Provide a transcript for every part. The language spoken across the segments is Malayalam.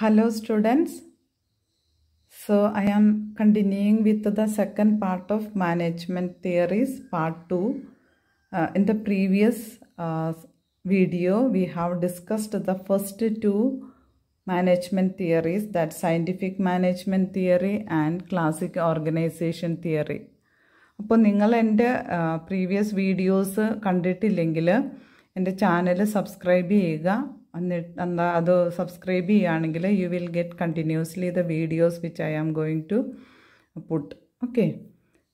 Hello students. So I am continuing with the second part of management theories part 2. Uh, in the previous uh, video we have discussed the first two management theories that scientific management theory and classic organization theory. അപ്പോൾ നിങ്ങൾ എൻ്റെ പ്രീവിയസ് വീഡിയോസ് കണ്ടിട്ടില്ലെങ്കിൽ എൻ്റെ ചാനൽ സബ്സ്ക്രൈബ് ചെയ്യുക and other subscribe you will get continuously the videos which I am going to put. Okay.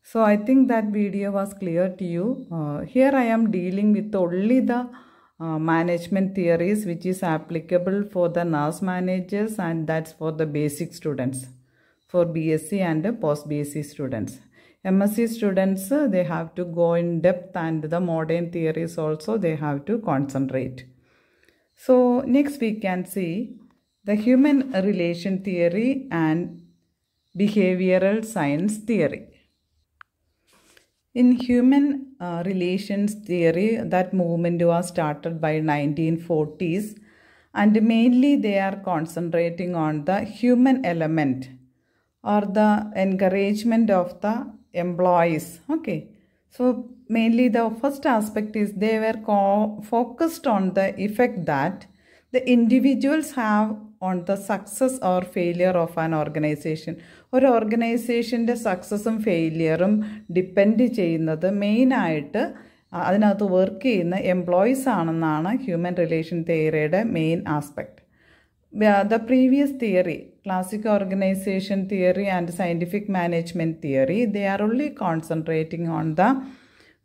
So I think that video was clear to you. Uh, here I am dealing with only the uh, management theories which is applicable for the nurse managers and that's for the basic students for BSc and post BSc students. MSc students uh, they have to go in depth and the modern theories also they have to concentrate. So next we can see the human relation theory and behavioral science theory. In human uh, relations theory, that movement was started by 1940s and mainly they are concentrating on the human element or the encouragement of the employees. Okay, so Mainly, the first aspect is they were focused on the effect that the individuals have on the success or failure of an organization. ഒരു ഓർഗനൈസേഷൻ്റെ സക്സസ്സും ഫെയിലിയറും ഡിപ്പെൻഡ് ചെയ്യുന്നത് മെയിനായിട്ട് അതിനകത്ത് വർക്ക് ചെയ്യുന്ന എംപ്ലോയീസ് ആണെന്നാണ് ഹ്യൂമൻ റിലേഷൻ തിയറിയുടെ main aspect the previous theory classic organisation theory and scientific management theory they are only concentrating on the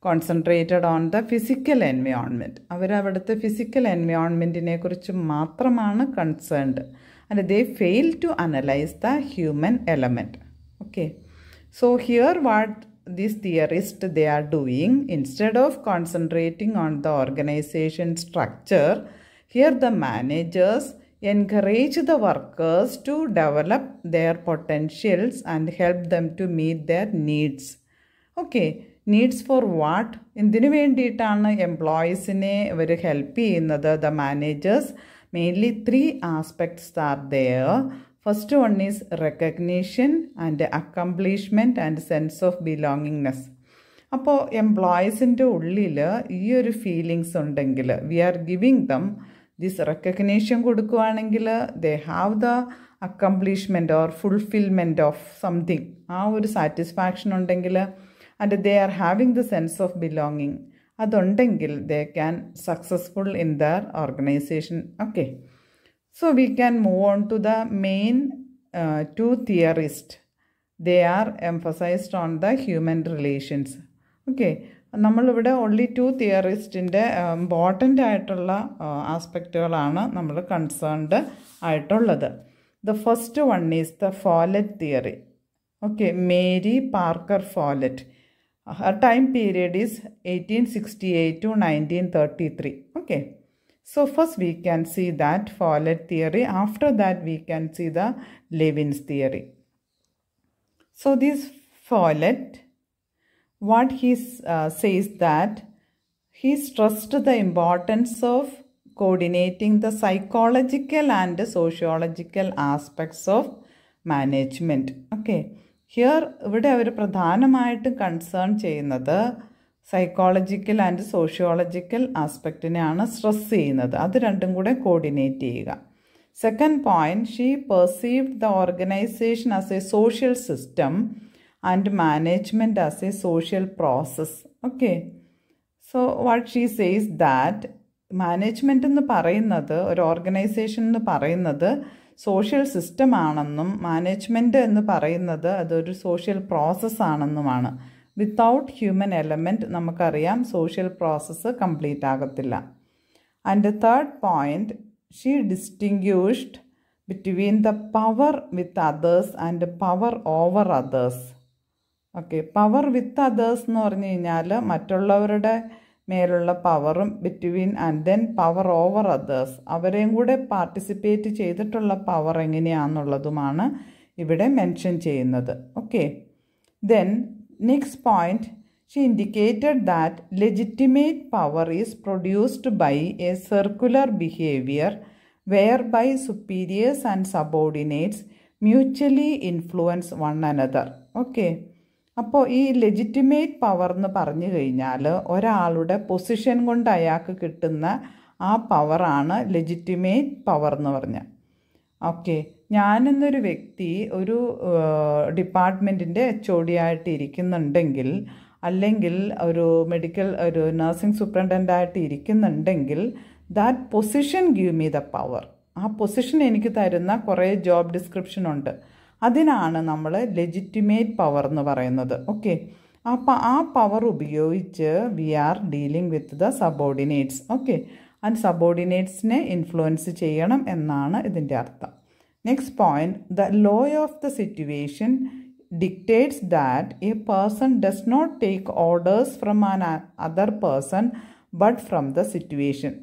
Concentrated concentrated on the physical environment അവരവിടുത്തെ ഫിസിക്കൽ എൻവയോൺമെൻറ്റിനെ കുറിച്ച് മാത്രമാണ് concerned and they fail to analyze the human element. Okay, so here what these theorists they are doing instead of concentrating on the organization structure here the managers encourage the workers to develop their potentials and help them to meet their needs okay needs for what എന്തിനു വേണ്ടിയിട്ടാണ് എംപ്ലോയീസിനെ ഇവർ ഹെൽപ്പ് ചെയ്യുന്നത് the managers mainly three aspects are there first one is recognition and accomplishment and sense of belongingness അപ്പോൾ എംപ്ലോയീസിൻ്റെ ഉള്ളിൽ ഈ ഒരു ഫീലിങ്സ് ഉണ്ടെങ്കിൽ we are giving them this recognition കൊടുക്കുവാണെങ്കിൽ they have the accomplishment or fulfilment of something ആ ഒരു സാറ്റിസ്ഫാക്ഷൻ ഉണ്ടെങ്കിൽ and they are having the sense of belonging അതുണ്ടെങ്കിൽ they can successful in there organisation okay so we can move on to the main two theorist they are emphasised on the human relations okay നമ്മളിവിടെ ഓൺലി ടു തിയറിസ്റ്റിൻ്റെ ഇമ്പോർട്ടൻ്റ് ആയിട്ടുള്ള ആസ്പെക്റ്റുകളാണ് uh, നമ്മൾ കൺസേൺഡ് ആയിട്ടുള്ളത് the first one is the Follett theory okay Mary Parker Follett her time period is 1868 to 1933 okay so first we can see that Follett theory after that we can see the Levin's theory so this Follett what he uh, says that he stressed the importance of coordinating the psychological and sociological aspects of management okay here ഇവിടെ അവർ പ്രധാനമായിട്ടും കൺസേൺ ചെയ്യുന്നത് സൈക്കോളജിക്കൽ ആൻഡ് സോഷ്യോളജിക്കൽ ആസ്പെക്റ്റിനെയാണ് സ്ട്രെസ് ചെയ്യുന്നത് അത് രണ്ടും കൂടെ കോർഡിനേറ്റ് ചെയ്യുക second point she perceived the organisation as a social system and management as a social process okay so what she says that management എന്ന് പറയുന്നത് ഒരു ഓർഗനൈസേഷൻ എന്ന് പറയുന്നത് സോഷ്യൽ സിസ്റ്റം ആണെന്നും മാനേജ്മെൻറ്റ് എന്ന് പറയുന്നത് അതൊരു സോഷ്യൽ പ്രോസസ്സ് ആണെന്നുമാണ് വിത്തൗട്ട് ഹ്യൂമൻ എലമെൻറ്റ് നമുക്കറിയാം സോഷ്യൽ പ്രോസസ്സ് കംപ്ലീറ്റ് ആകത്തില്ല and third point she distinguished between the power with others and power over others okay power with others എന്ന് പറഞ്ഞു കഴിഞ്ഞാൽ മറ്റുള്ളവരുടെ മേലുള്ള പവറും between and then power over others അവരെയും കൂടെ പാർട്ടിസിപ്പേറ്റ് ചെയ്തിട്ടുള്ള പവർ എങ്ങനെയാണെന്നുള്ളതുമാണ് ഇവിടെ മെൻഷൻ ചെയ്യുന്നത് okay then next point she indicated that legitimate power is produced by a circular behaviour wear by superiors and subordinates mutually influence one another okay അപ്പോൾ ഈ ലെജിറ്റിമേറ്റ് പവർ എന്ന് പറഞ്ഞു കഴിഞ്ഞാൽ ഒരാളുടെ പൊസിഷൻ കൊണ്ട് അയാൾക്ക് കിട്ടുന്ന ആ പവറാണ് ലെജിറ്റിമേറ്റ് പവർ എന്ന് പറഞ്ഞാൽ ഓക്കെ ഞാനെന്നൊരു വ്യക്തി ഒരു ഡിപ്പാർട്ട്മെൻറ്റിൻ്റെ എച്ച് ഒ ഡി ആയിട്ട് ഇരിക്കുന്നുണ്ടെങ്കിൽ അല്ലെങ്കിൽ ഒരു മെഡിക്കൽ ഒരു നഴ്സിംഗ് സൂപ്രണ്ടൻ്റ് ആയിട്ട് ഇരിക്കുന്നുണ്ടെങ്കിൽ that position give me the power ആ പൊസിഷൻ എനിക്ക് തരുന്ന കുറേ ജോബ് ഡിസ്ക്രിപ്ഷൻ ഉണ്ട് അതിനാണ് നമ്മൾ ലെജിറ്റിമേറ്റ് പവർ എന്ന് പറയുന്നത് ഓക്കെ അപ്പോൾ ആ പവർ ഉപയോഗിച്ച് we are dealing with the subordinates okay and സബോർഡിനേറ്റ്സിനെ ഇൻഫ്ലുവൻസ് ചെയ്യണം എന്നാണ് ഇതിൻ്റെ അർത്ഥം next point the law of the situation dictates that a person does not take orders from an other person but from the situation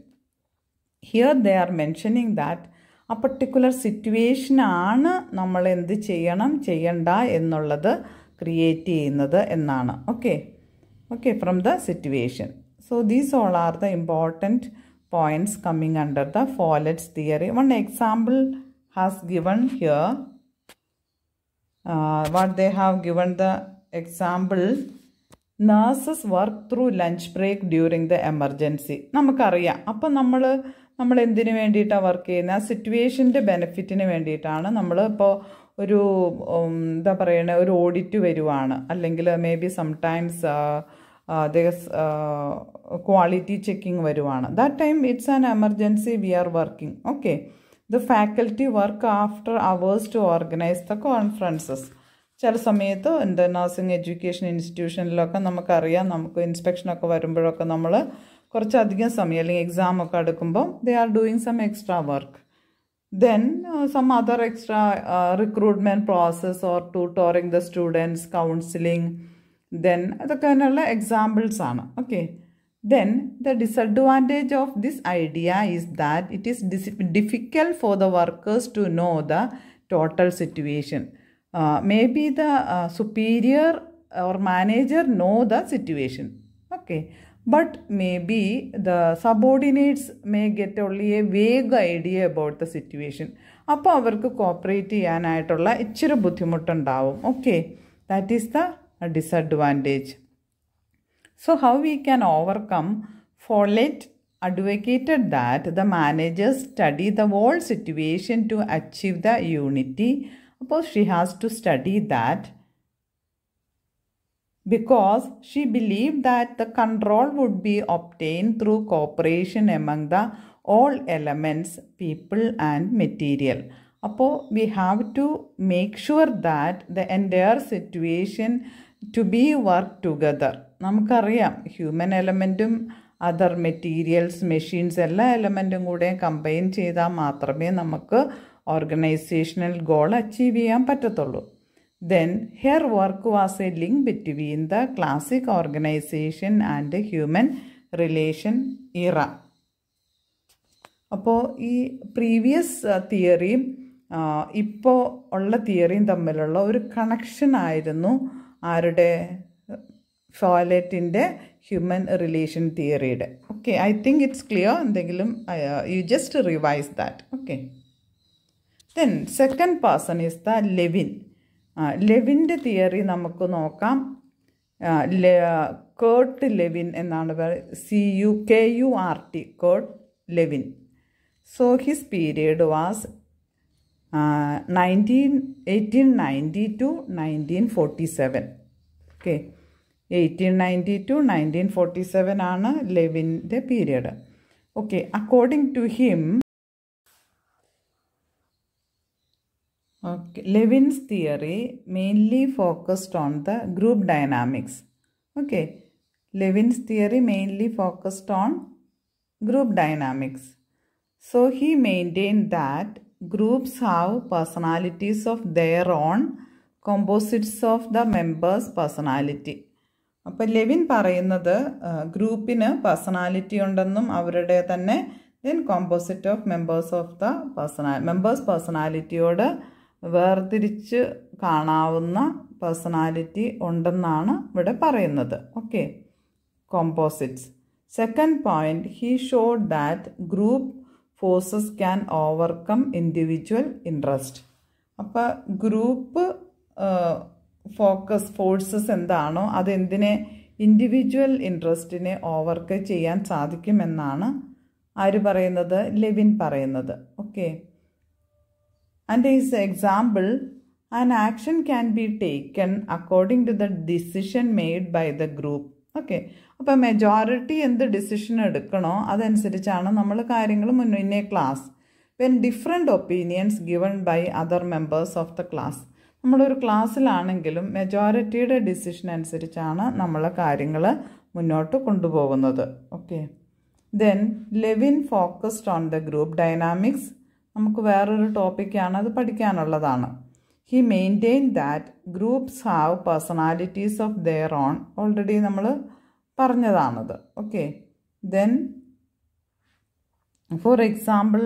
here they are mentioning that ആ പർട്ടിക്കുലർ സിറ്റുവേഷനാണ് നമ്മൾ എന്ത് ചെയ്യണം ചെയ്യണ്ട എന്നുള്ളത് ക്രിയേറ്റ് ചെയ്യുന്നത് എന്നാണ് okay okay from the situation so these all are the important points coming under the Follett's theory one example has given here what they have given the example nurses work through lunch break during the emergency നമുക്കറിയാം അപ്പം നമ്മൾ നമ്മൾ എന്തിനു വേണ്ടിയിട്ടാണ് വർക്ക് ചെയ്യുന്നത് ആ സിറ്റുവേഷൻ്റെ ബെനിഫിറ്റിന് വേണ്ടിയിട്ടാണ് നമ്മൾ ഇപ്പോൾ ഒരു എന്താ പറയണേ ഒരു ഓഡിറ്റ് വരുവാണ് അല്ലെങ്കിൽ maybe some quality checking വരുവാണ് that time it's an emergency we are working okay the faculty work after hours to organise the conferences ചില സമയത്ത് എന്താ നഴ്സിംഗ് എഡ്യൂക്കേഷൻ ഇൻസ്റ്റിറ്റ്യൂഷനിലൊക്കെ നമുക്കറിയാം നമുക്ക് ഇൻസ്പെക്ഷനൊക്കെ വരുമ്പോഴൊക്കെ നമ്മൾ കുറച്ചധികം സമയം അല്ലെങ്കിൽ എക്സാം ഒക്കെ അടുക്കുമ്പോൾ they are doing some extra work then some other extra recruitment process or tutoring the students counselling then അതൊക്കെ അതിനുള്ള എക്സാമ്പിൾസ് ആണ് okay then the disadvantage of this idea is that it is dis difficult for the workers to know the total situation maybe the superior or manager know the situation okay but maybe the subordinates may get only a vague idea about the situation അപ്പോൾ അവർക്ക് കോപ്പറേറ്റ് ചെയ്യാനായിട്ടുള്ള ഇച്ചിരി ബുദ്ധിമുട്ടുണ്ടാവും okay that is the disadvantage so how we can overcome Follett advocated that the managers study the whole situation to achieve the unity. Suppose she has to study that because she believed that the control would be obtained through cooperation among the all elements, people and material. അപ്പോൾ we have to make sure that the entire situation to be work together നമുക്കറിയാം ഹ്യൂമൻ എലമെൻറ്റും അതർ മെറ്റീരിയൽസ് മെഷീൻസ് എല്ലാ എലമെൻറ്റും കൂടെ കമ്പൈൻ ചെയ്താൽ മാത്രമേ നമുക്ക് ഓർഗനൈസേഷണൽ ഗോൾ അച്ചീവ് ചെയ്യാൻ പറ്റത്തുള്ളൂ then her work was a link between the classic organisation and human relation era അപ്പോൾ ഈ പ്രീവിയസ് തിയറിയും ഇപ്പോൾ ഉള്ള തിയറിയും തമ്മിലുള്ള ഒരു കണക്ഷൻ ആയിരുന്നു ആരുടെ ഫോലറ്റിൻ്റെ ഹ്യൂമൻ റിലേഷൻ തിയറിയുടെ okay I think it's clear എന്തെങ്കിലും you just revise that okay then second person is the Lewin ലെവിൻ്റെ തിയറി നമുക്ക് നോക്കാം കേട്ട് ലെവിൻ എന്നാണ് പറയുക C U K U R T Kurt Lewin so his period was nineteen eighteen ninety two nineteen forty seven okay eighteen ninety two nineteen forty seven ആണ് ലെവിൻ്റെ period okay according to him Okay. Levin's theory mainly focused on the group dynamics. Okay. Levin's theory mainly focused on group dynamics. So he maintained that groups have personalities of their own, composites of the members' personality. അപ്പം ലെവിൻ പറയുന്നത് ഗ്രൂപ്പിന് പേഴ്സണാലിറ്റി ഉണ്ടെന്നും അവരുടെ തന്നെ then composite of members of the persona members പേഴ്സണാലിറ്റിയോട് വേർതിരിച്ച് കാണാവുന്ന പേഴ്സണാലിറ്റി ഉണ്ടെന്നാണ് ഇവിടെ പറയുന്നത് okay composites second point he showed that group forces can overcome individual interest അപ്പോൾ ഗ്രൂപ്പ് ഫോക്കസ് ഫോഴ്സസ് എന്താണോ അതെന്തിനെ ഇൻഡിവിജ്വൽ ഇൻട്രസ്റ്റിനെ ഓവർകം ചെയ്യാൻ സാധിക്കുമെന്നാണ് ആര് പറയുന്നത് ലെവിൻ പറയുന്നത് okay and is example an action can be taken according to the decision made by the group okay അപ്പോൾ മെജോറിറ്റി എന്ത് ഡിസിഷൻ എടുക്കണോ അതനുസരിച്ചാണ് നമ്മൾ കാര്യങ്ങൾ മുന്നേ class when different opinions given by other members of the class നമ്മളൊരു ക്ലാസ്സിലാണെങ്കിലും മെജോറിറ്റിയുടെ ഡിസിഷൻ അനുസരിച്ചാണ് നമ്മൾ കാര്യങ്ങൾ മുന്നോട്ട് കൊണ്ടുപോകുന്നത് okay then Lewin focused on the group dynamics നമുക്ക് വേറൊരു ടോപ്പിക്കാണ് അത് പഠിക്കാനുള്ളതാണ് he maintain that groups have personalities of their own already നമ്മൾ പറഞ്ഞതാണത് okay then for example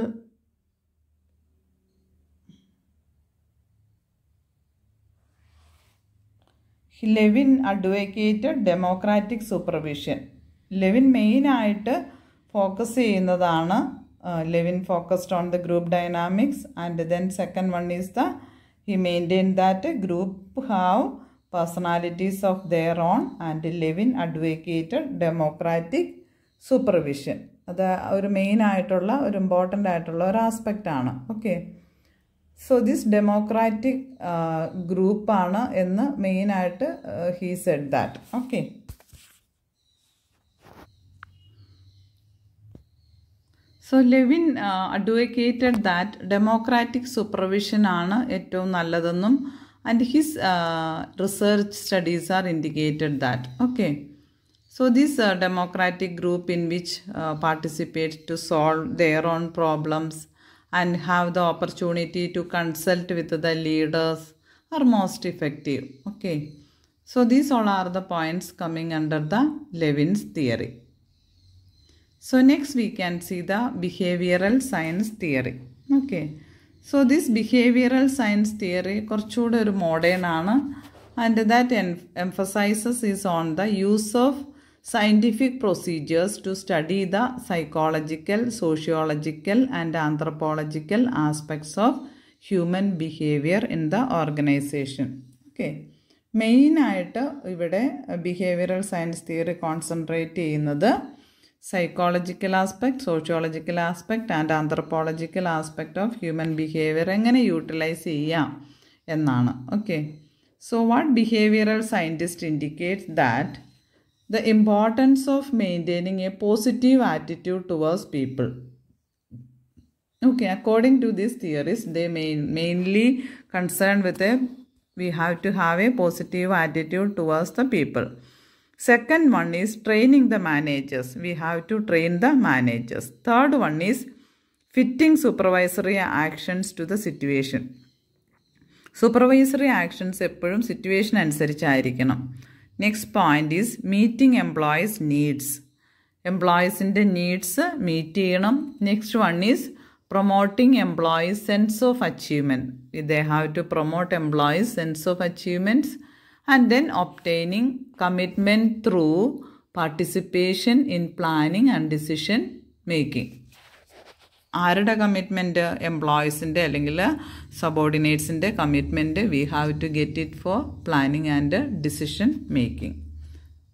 Lewin advocated democratic supervision Lewin മെയിനായിട്ട് ഫോക്കസ് ചെയ്യുന്നതാണ് uh, Levin focused on the group dynamics and then second one is the he maintained that group have personalities of their own and Levin advocated democratic supervision അത് ഒരു മെയിൻ ആയിട്ടുള്ള ഒരു ഇമ്പോർട്ടൻ്റ് ആയിട്ടുള്ള ഒരു ആസ്പെക്റ്റാണ് ഓക്കെ സോ ദിസ് ഡെമോക്രാറ്റിക് ഗ്രൂപ്പാണ് എന്ന് മെയിനായിട്ട് he said that okay so Lewin advocated that democratic supervision ആണ് ഏറ്റവും നല്ലതെന്നും and his research studies are indicated that okay So this uh, democratic group in which uh, participate to solve their own problems and have the opportunity to consult with the leaders are most effective. Okay. So these all are the points coming under the Levin's theory. So next we can see the behavioral science theory. Okay. So this behavioral science theory കുറച്ചുകൂടെ ഒരു മോഡേൺ ആണ് and that emphasises is on the use of scientific procedures to study the psychological sociological and anthropological aspects of human behaviour in the organisation okay മെയിനായിട്ട് ഇവിടെ ബിഹേവിയറൽ സയൻസ് തിയറി കോൺസെൻട്രേറ്റ് ചെയ്യുന്നത് psychological aspect, sociological aspect and anthropological aspect of human behavior engane utilize cheyam ennaanu okay so what behavioral scientist indicates that the importance of maintaining a positive attitude towards people okay according to this theories they main, mainly concerned with a we have to have a positive attitude towards the people second one is training the managers we have to train the managers third one is fitting supervisory actions to the situation supervisory actions എപ്പോഴും സിറ്റുവേഷൻ അനുസരിച്ചായിരിക്കണം next point is meeting employees needs എംപ്ലോയീസിൻ്റെ നീഡ്സ് മീറ്റ് ചെയ്യണം next one is promoting employees sense of achievement they have to promote employees sense of achievements and then obtaining commitment through participation in planning and decision making. Our commitment employees in the subordinates in the commitment we have to get it for planning and decision making.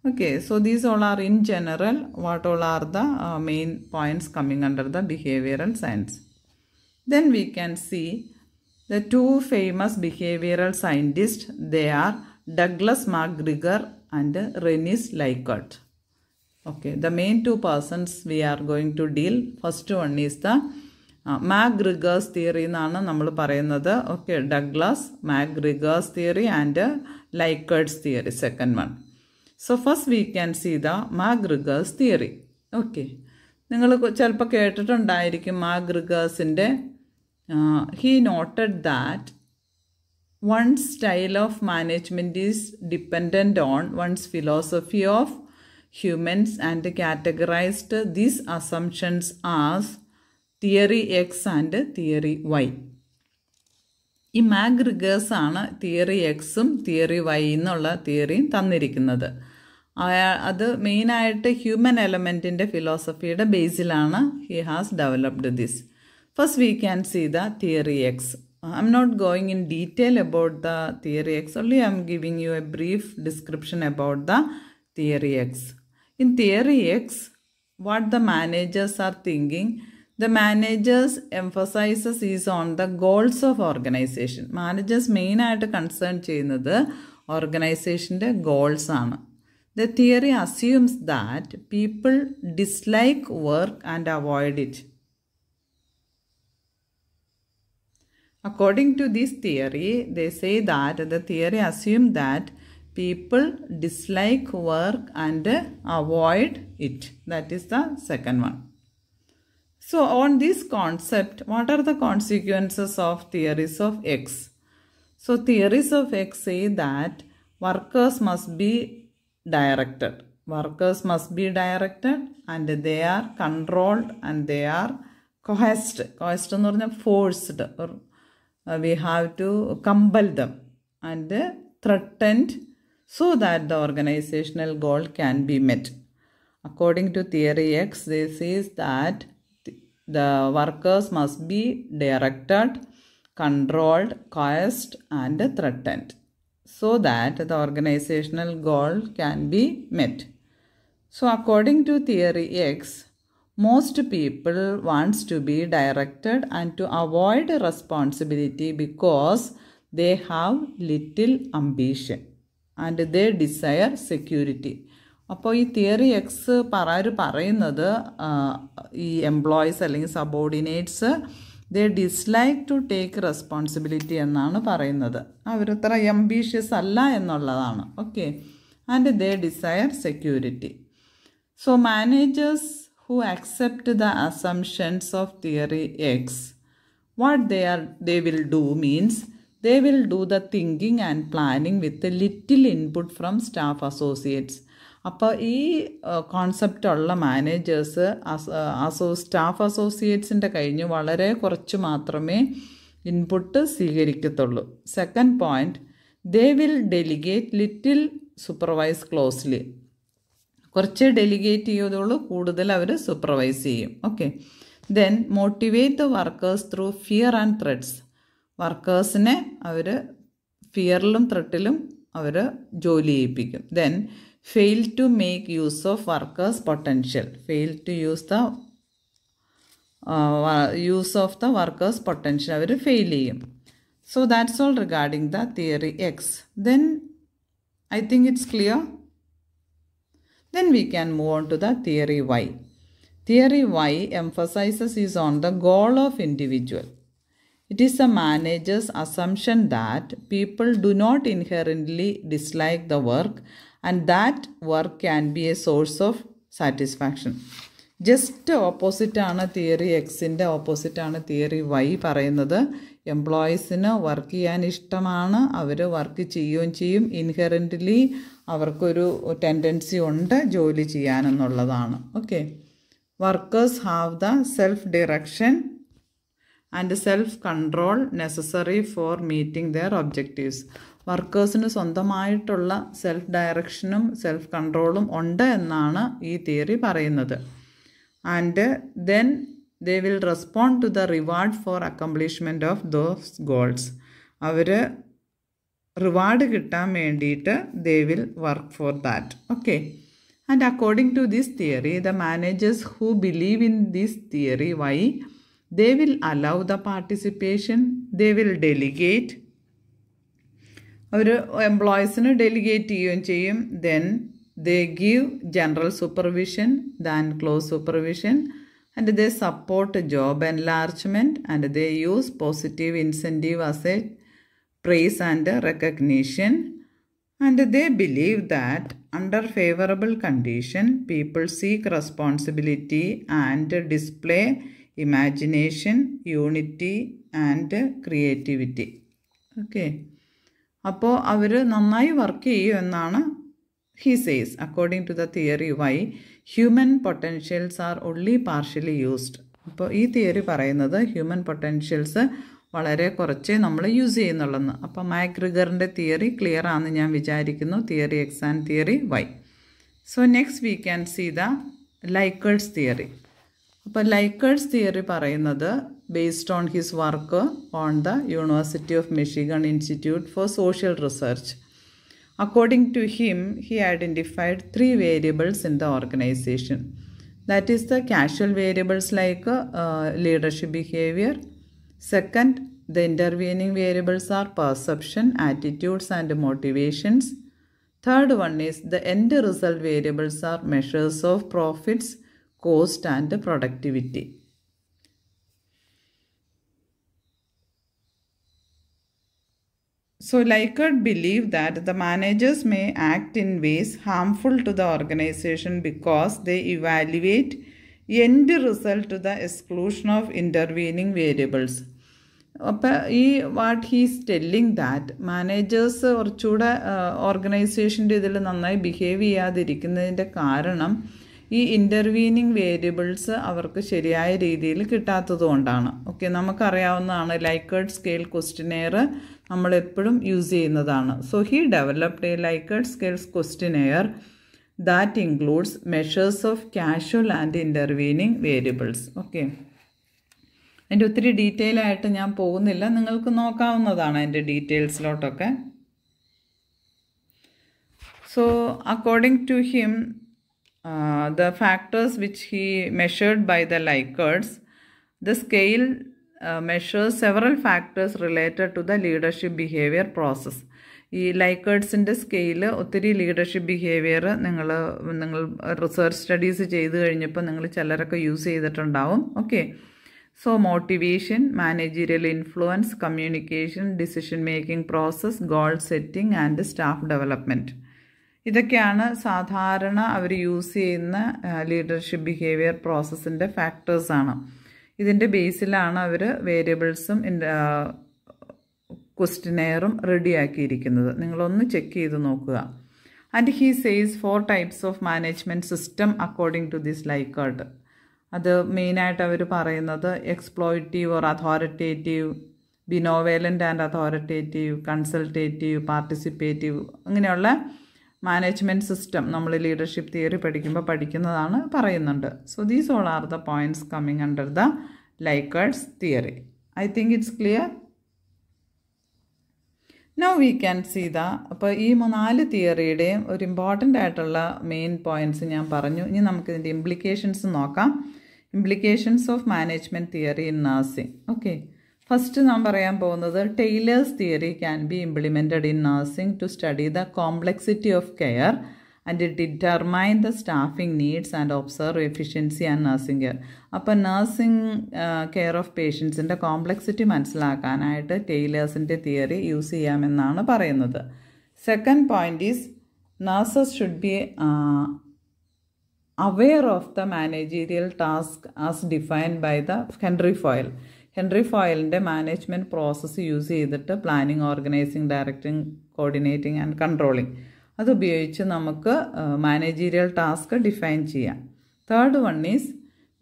Okay, so these all are in general what all are the uh, main points coming under the behavioral science. Then we can see the two famous behavioral scientists, they are Douglas McGregor and Rensis Lycott. Okay the main two persons we are going to deal first one is the McGregor's theory എന്നാണ് നമ്മൾ പറയുന്നത് okay Douglas McGregor's theory and Likert's theory second one so first we can see the McGregor's theory okay നിങ്ങൾ ചിലപ്പോൾ കേട്ടിട്ടുണ്ടായിരിക്കും മാഗ്രിഗേഴ്സിൻ്റെ he noted that One style of management is dependent on one's philosophy of humans and categorized these assumptions as theory X and theory Y. ഈ മാഗ് റിഗേഴ്സ് ആണ് തിയറി എക്സും തിയറി വൈ എന്നുള്ള തിയറിയും തന്നിരിക്കുന്നത് അത് മെയിനായിട്ട് ഹ്യൂമൻ എലമെൻറ്റിൻ്റെ ഫിലോസഫിയുടെ ബേസിലാണ് He has developed this. First, we can see the theory X. I'm not going in detail about the theory X, only I'm giving you a brief description about the theory X. In theory X, what the managers are thinking, the managers emphasizes is on the goals of organization. Managers main of the organization the goals ആണ് The theory assumes that people dislike work and avoid it. According to this theory, they say that the theory assumes that people dislike work and avoid it. That is the second one. So on this concept, what are the consequences of theories of X? So theories of X say that workers must be directed. Workers must be directed and they are controlled and they are coerced. Coerced എന്ന് forced forced uh, we have to compel them and uh, threatened so that the organizational goal can be met. According to theory X, this is that the workers must be directed, controlled, coerced and threatened so that the organizational goal can be met. So according to theory X, most people wants to be directed and to avoid responsibility because they have little ambition and they desire security അപ്പോൾ ഈ തിയറി എക്സ് പറ പറയുന്നത് ഈ എംപ്ലോയീസ് അല്ലെങ്കിൽ subordinates they dislike to take responsibility എന്നാണ് പറയുന്നത് അവരത്ര എംബീഷ്യസ് അല്ല എന്നുള്ളതാണ് okay and they desire security so managers who accept the assumptions of theory X. What they, are, they will do means they will do the thinking and planning with a little input from staff associates. അപ്പോൾ ഈ managers as മാനേജേഴ്സ് അസോ സ്റ്റാഫ് അസോസിയേറ്റ്സിൻ്റെ കഴിഞ്ഞ് വളരെ കുറച്ച് മാത്രമേ ഇൻപുട്ട് സ്വീകരിക്കത്തുള്ളൂ second point they will delegate little supervise closely കുറച്ച് ഡെലിഗേറ്റ് ചെയ്തോളൂ കൂടുതൽ അവർ സൂപ്പർവൈസ് ചെയ്യും okay then motivate the workers through fear and threats വർക്കേഴ്സിനെ അവർ ഫിയറിലും ത്രെട്ടിലും അവർ ജോലി ചെയ്യിപ്പിക്കും then fail to make use of workers potential fail to use the use of the workers potential അവർ ഫെയിൽ ചെയ്യും so that's all regarding the theory X then I think it's clear Then we can move on to the theory Y. Theory Y emphasizes is on the goal of individual. It is a manager's assumption that people do not inherently dislike the work and that work can be a source of satisfaction just ഓപ്പോസിറ്റാണ് തിയറി എക്സിൻ്റെ ഓപ്പോസിറ്റാണ് തിയറി വൈ പറയുന്നത് എംപ്ലോയീസിന് വർക്ക് ചെയ്യാൻ ഇഷ്ടമാണ് അവർ വർക്ക് ചെയ്യുകയും ചെയ്യും ഇൻഹെറൻ്റ്ലി അവർക്കൊരു ടെൻഡൻസി ഉണ്ട് ജോലി ചെയ്യാനെന്നുള്ളതാണ് okay workers have the self direction and self control necessary for meeting their objectives വർക്കേഴ്സിന് സ്വന്തമായിട്ടുള്ള സെൽഫ് ഡയറക്ഷനും സെൽഫ് കൺട്രോളും ഉണ്ട് എന്നാണ് ഈ തിയറി പറയുന്നത് and then they will respond to the reward for accomplishment of those goals അവർ reward they will work for that okay and according to this theory the managers who believe in this theory why they will allow the participation they will delegate or employees in delegate to then they give general supervision then close supervision and they support job enlargement and they use positive incentive as a praise and recognition and they believe that under favorable condition people seek responsibility and display imagination, unity and creativity. Okay. അപ്പോൾ അവർ നന്നായി വർക്ക് ചെയ്യും എന്നാണ് he says according to the theory Y human potentials are only partially used അപ്പോൾ ഈ തിയറി പറയുന്നത് ഹ്യൂമൻ പൊട്ടൻഷ്യൽസ് വളരെ കുറച്ചേ നമ്മൾ യൂസ് ചെയ്യുന്നുള്ളെന്ന് അപ്പോൾ മാക്രിഗറിൻ്റെ തിയറി ക്ലിയർ ആണെന്ന് ഞാൻ വിചാരിക്കുന്നു theory X and theory Y so next we can see the Likert's theory അപ്പോൾ ലൈക്കേഴ്സ് തിയറി പറയുന്നത് based on his work on the University of Michigan Institute for Social Research according to him he identified three variables in the organisation that is the causal variables like leadership behaviour Second, the intervening variables are perception, attitudes and motivations. Third one is the end result variables are measures of profits, cost and productivity. So Likert believed that the managers may act in ways harmful to the organization because they evaluate end result to the exclusion of intervening variables. അപ്പോൾ ഈ what he's telling that managers കുറച്ചുകൂടെ ഓർഗനൈസേഷൻ്റെ ഇതിൽ നന്നായി ബിഹേവ് ചെയ്യാതിരിക്കുന്നതിൻ്റെ കാരണം ഈ ഇൻ്റർവീനിങ് വേരിയബിൾസ് അവർക്ക് ശരിയായ രീതിയിൽ കിട്ടാത്തത് കൊണ്ടാണ് ഓക്കെ നമുക്കറിയാവുന്നതാണ് ലൈക്കേർഡ് സ്കെയിൽ ക്വസ്റ്റിനെയർ നമ്മളെപ്പോഴും യൂസ് ചെയ്യുന്നതാണ് so he developed a Likert scales questionnaire that includes measures of causal and intervening variables okay അതിൻ്റെ ഒത്തിരി ഡീറ്റെയിൽ ആയിട്ട് ഞാൻ പോകുന്നില്ല നിങ്ങൾക്ക് നോക്കാവുന്നതാണ് അതിൻ്റെ ഡീറ്റെയിൽസിലോട്ടൊക്കെ so according to him the factors which he measured by the Likert's the scale measures several factors related to the leadership behaviour process ഈ ലൈക്കേഴ്സിൻ്റെ സ്കെയിൽ ഒത്തിരി ലീഡർഷിപ്പ് ബിഹേവിയർ നിങ്ങൾ നിങ്ങൾ റിസർച്ച് സ്റ്റഡീസ് ചെയ്ത് കഴിഞ്ഞപ്പോൾ നിങ്ങൾ ചിലരൊക്കെ യൂസ് ചെയ്തിട്ടുണ്ടാവും okay So motivation, managerial influence, communication, decision making process, goal setting and staff development. ഇതൊക്കെയാണ് സാധാരണ അവർ യൂസ് ചെയ്യുന്ന ലീഡർഷിപ്പ് ബിഹേവിയർ പ്രോസസ്സിൻ്റെ ഫാക്ടേഴ്സാണ് ഇതിൻ്റെ ബേസിലാണ് അവർ വേരിയബിൾസും ക്വസ്റ്റിനെയറും ആക്കിയിരിക്കുന്നത് നിങ്ങളൊന്ന് ചെക്ക് ചെയ്ത് നോക്കുക and he says four types of management system according to this Likert അത് മെയിനായിട്ട് അവർ പറയുന്നത് exploitative or authoritative benevolent and authoritative consultative participative അങ്ങനെയുള്ള മാനേജ്മെൻറ്റ് സിസ്റ്റം നമ്മൾ ലീഡർഷിപ്പ് തിയറി പഠിക്കുമ്പോൾ പഠിക്കുന്നതാണ് പറയുന്നുണ്ട് so these all are the points coming under the Likert's theory I think it's clear now we can see the അപ്പോൾ ഈ നാല് തിയറിയുടെയും ഒരു ഇമ്പോർട്ടൻ്റ് ആയിട്ടുള്ള മെയിൻ പോയിൻറ്റ്സ് ഞാൻ പറഞ്ഞു ഇനി നമുക്ക് ഇംപ്ലിക്കേഷൻസ് നോക്കാം implications of management theory in nursing okay first നാം പറയാൻ പോകുന്നത് Taylor's theory can be implemented in nursing to study the complexity of care and determine the staffing needs and observe efficiency and nursing care അപ്പോൾ നഴ്സിംഗ് കെയർ ഓഫ് പേഷ്യൻസിൻ്റെ കോംപ്ലക്സിറ്റി മനസ്സിലാക്കാനായിട്ട് ടെയ്ലേഴ്സിൻ്റെ തിയറി യൂസ് ചെയ്യാമെന്നാണ് പറയുന്നത് second point is nurses should be aware of the managerial task as defined by the Henry Fayol Henry ഫോയലിൻ്റെ management process use ചെയ്തിട്ട് planning organising directing coordinating and controlling അതുപയോഗിച്ച് നമുക്ക് മാനേജീരിയൽ ടാസ്ക് ഡിഫൈൻ ചെയ്യാം third one is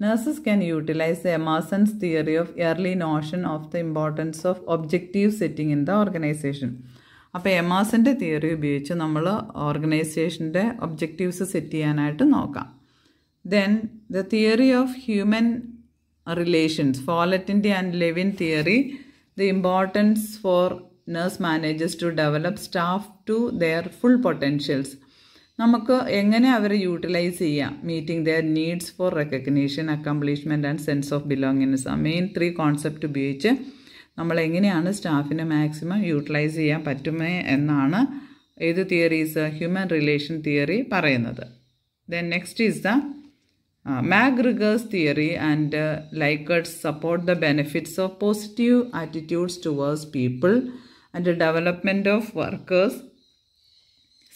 nurses can utilise the Emerson's theory of early notion of the importance of objective setting in the organisation അപ്പോൾ എമേഴ്സൻ്റെ തിയറി ഉപയോഗിച്ച് നമ്മൾ ഓർഗനൈസേഷൻ്റെ ഒബ്ജക്റ്റീവ്സ് സെറ്റ് ചെയ്യാനായിട്ട് നോക്കാം Then the theory of human relations, Follettinte and Levin theory the importance for nurse managers to develop staff to their full potentials നമുക്ക് എങ്ങനെ അവരെ യൂട്ടിലൈസ് ചെയ്യാം meeting their needs for recognition accomplishment and sense of belongings ആ മെയിൻ ത്രീ കോൺസെപ്റ്റ് ഉപയോഗിച്ച് നമ്മൾ എങ്ങനെയാണ് സ്റ്റാഫിനെ മാക്സിമം യൂട്ടിലൈസ് ചെയ്യാൻ പറ്റുമേ എന്നാണ് ഏത് തിയറീസ് ഹ്യൂമൻ റിലേഷൻ തിയറി പറയുന്നത് then next is the McGregor's theory and Likert's support the benefits of positive attitudes towards people and development of workers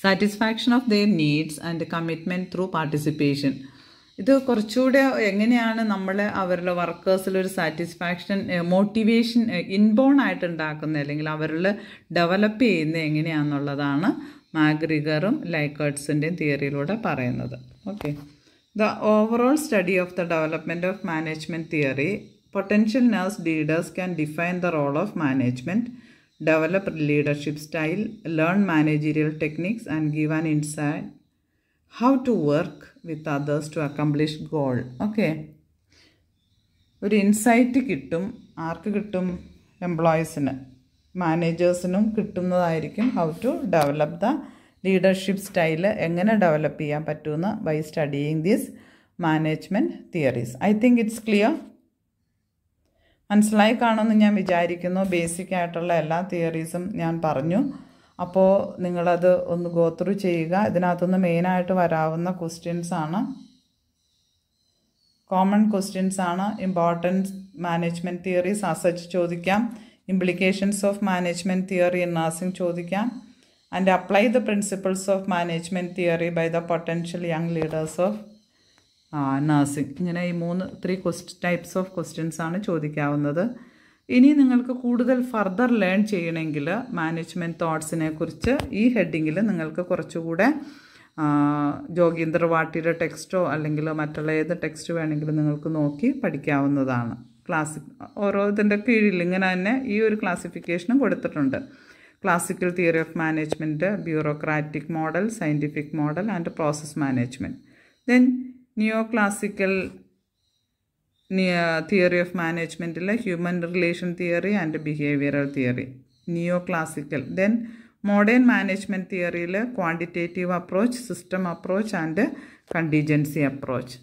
satisfaction of their needs and commitment through participation ഇത് കുറച്ചുകൂടെ എങ്ങനെയാണ് നമ്മൾ അവരുടെ വർക്കേഴ്സിലൊരു സാറ്റിസ്ഫാക്ഷൻ മോട്ടിവേഷൻ ഇൻബോൺ ആയിട്ട് ഉണ്ടാക്കുന്നത് അല്ലെങ്കിൽ അവരിൽ ഡെവലപ്പ് ചെയ്യുന്നത് എങ്ങനെയാണെന്നുള്ളതാണ് മാഗ്രിഗറും ലൈക്കേഴ്സിൻ്റെയും തിയറിയിലൂടെ പറയുന്നത് okay The overall study of the development of management theory, potential nurse leaders can define the role of management, develop leadership style, learn managerial techniques and give an insight how to work with others to accomplish goal. Okay. ഒരു ഇൻസൈറ്റ് കിട്ടും ആർക്ക് കിട്ടും എംപ്ലോയീസിന് മാനേജേഴ്സിനും കിട്ടുന്നതായിരിക്കും how to develop the leadership style എങ്ങനെ ഡെവലപ്പ് ചെയ്യാൻ പറ്റുമെന്ന് by studying these management theories I think it's clear മനസ്സിലായി കാണുമെന്ന് ഞാൻ വിചാരിക്കുന്നു ബേസിക് ആയിട്ടുള്ള എല്ലാ തിയറീസും ഞാൻ പറഞ്ഞു അപ്പോൾ നിങ്ങളത് ഒന്ന് ഗോത്രൂ ചെയ്യുക ഇതിനകത്തുനിന്ന് മെയിനായിട്ട് വരാവുന്ന ക്വസ്റ്റ്യൻസാണ് കോമൺ ക്വസ്റ്റ്യൻസ് ആണ് ഇമ്പോർട്ടൻസ് മാനേജ്മെൻറ്റ് തിയറീസ് അസച്ച് ചോദിക്കാം implications of management theory in nursing ചോദിക്കാം and apply the principles of management theory by the potential young leaders of nursing uh, ഇങ്ങനെ ഈ മൂന്ന് three quest types of questions ആണ് ചോദിക്കാവുന്നത് ഇനി നിങ്ങൾക്ക് കൂടുതൽ ഫർദർ ലേൺ ചെയ്യണമെങ്കിൽ മാനേജ്മെൻറ്റ് തോട്ട്സിനെ കുറിച്ച് ഈ ഹെഡിങ്ങിൽ നിങ്ങൾക്ക് കുറച്ചുകൂടെ ജോഗീന്ദർ വാട്ടിയുടെ ടെക്സ്റ്റോ അല്ലെങ്കിൽ മറ്റുള്ള ഏത് ടെക്സ്റ്റ് വേണമെങ്കിലും നിങ്ങൾക്ക് നോക്കി പഠിക്കാവുന്നതാണ് ക്ലാസ് ഓരോ ഇതിൻ്റെ കീഴിൽ ഇങ്ങനെ തന്നെ ഈ ഒരു ക്ലാസിഫിക്കേഷനും കൊടുത്തിട്ടുണ്ട് classical theory of management bureaucratic model scientific model and process management then neo classical theory of മാനേജ്മെൻറ്റിലെ human relation theory and behavioural theory neo classical then modern management തിയറിയിൽ quantitative approach system approach and contingency approach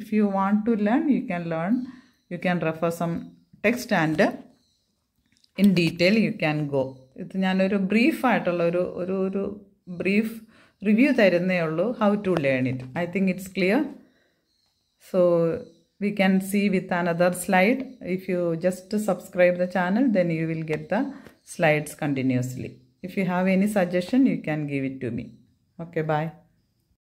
if you want to learn you can learn you can refer some text and in detail you can go ഇത് ഞാനൊരു ബ്രീഫായിട്ടുള്ള ഒരു ഒരു ഒരു ബ്രീഫ് റിവ്യൂ തരുന്നേ ഉള്ളൂ how to learn it I think it's clear so we can see with another slide if you just subscribe the channel then you will get the slides continuously if you have any suggestion you can give it to me okay bye